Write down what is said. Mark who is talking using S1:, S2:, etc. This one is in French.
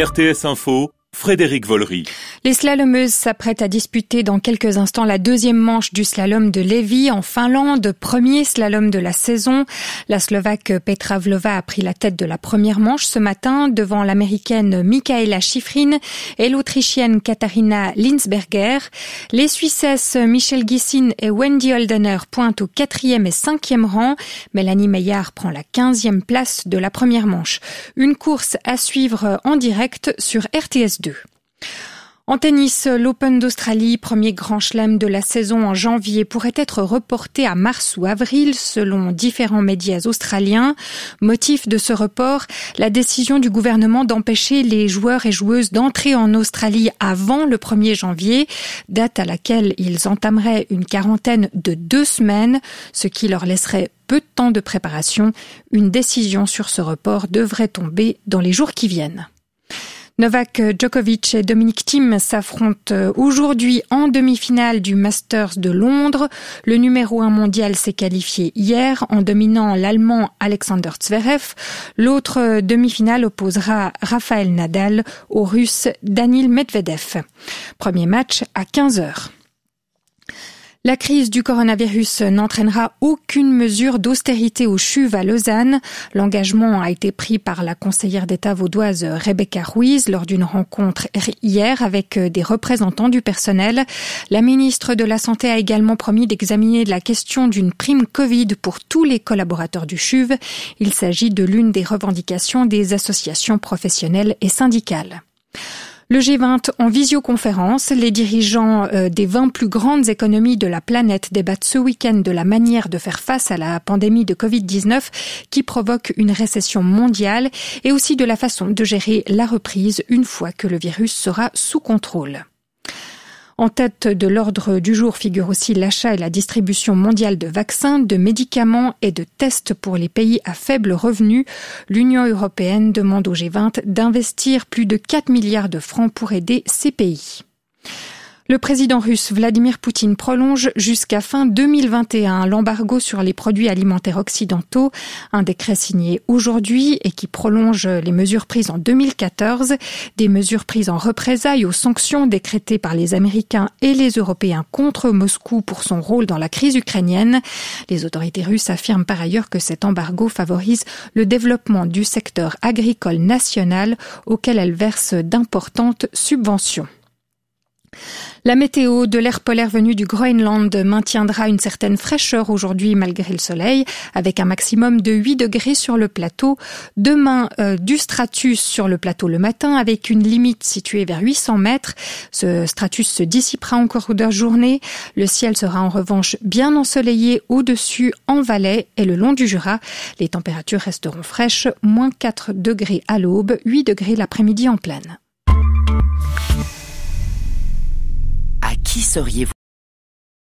S1: RTS Info, Frédéric Vollery. Les slalomeuses s'apprêtent à disputer dans quelques instants la deuxième manche du slalom de Lévis en Finlande, premier slalom de la saison. La Slovaque Petra Vlova a pris la tête de la première manche ce matin devant l'Américaine Michaela Schifrin et l'Autrichienne Katharina Linsberger. Les Suissesses Michelle Gissin et Wendy Holdener pointent au quatrième et cinquième rang. Mélanie Meillard prend la quinzième place de la première manche. Une course à suivre en direct sur RTS en tennis, l'Open d'Australie, premier grand chelem de la saison en janvier, pourrait être reporté à mars ou avril selon différents médias australiens. Motif de ce report, la décision du gouvernement d'empêcher les joueurs et joueuses d'entrer en Australie avant le 1er janvier, date à laquelle ils entameraient une quarantaine de deux semaines, ce qui leur laisserait peu de temps de préparation. Une décision sur ce report devrait tomber dans les jours qui viennent. Novak Djokovic et Dominic Thiem s'affrontent euh, aujourd'hui en demi-finale du Masters de Londres. Le numéro 1 mondial s'est qualifié hier en dominant l'Allemand Alexander Zverev. L'autre euh, demi-finale opposera Rafael Nadal au Russe Danil Medvedev. Premier match à 15 heures. La crise du coronavirus n'entraînera aucune mesure d'austérité au CHUV à Lausanne. L'engagement a été pris par la conseillère d'État vaudoise Rebecca Ruiz lors d'une rencontre hier avec euh, des représentants du personnel. La ministre de la Santé a également promis d'examiner la question d'une prime Covid pour tous les collaborateurs du CHUV. Il s'agit de l'une des revendications des associations professionnelles et syndicales. Le G20 en visioconférence, les dirigeants euh, des 20 plus grandes économies de la planète débattent ce week-end de la manière de faire face à la pandémie de Covid-19 qui provoque une récession mondiale et aussi de la façon de gérer la reprise une fois que le virus sera sous contrôle. En tête de l'ordre du jour figure aussi l'achat et la distribution mondiale de vaccins, de médicaments et de tests pour les pays à faible revenu. L'Union européenne demande au G20 d'investir plus de 4 milliards de francs pour aider ces pays. Le président russe Vladimir Poutine prolonge jusqu'à fin 2021 l'embargo sur les produits alimentaires occidentaux, un décret signé aujourd'hui et qui prolonge les mesures prises en 2014, des mesures prises en représailles aux sanctions décrétées par les Américains et les Européens contre Moscou pour son rôle dans la crise ukrainienne. Les autorités russes affirment par ailleurs que cet embargo favorise le développement du secteur agricole national auquel elles versent d'importantes subventions. La météo de l'air polaire venu du Groenland maintiendra une certaine fraîcheur aujourd'hui malgré le soleil, avec un maximum de 8 degrés sur le plateau. Demain, euh, du stratus sur le plateau le matin, avec une limite située vers 800 mètres. Ce stratus se dissipera encore de la journée. Le ciel sera en revanche bien ensoleillé au-dessus, en Valais et le long du Jura. Les températures resteront fraîches, moins 4 degrés à l'aube, 8 degrés l'après-midi en plaine. qui seriez-vous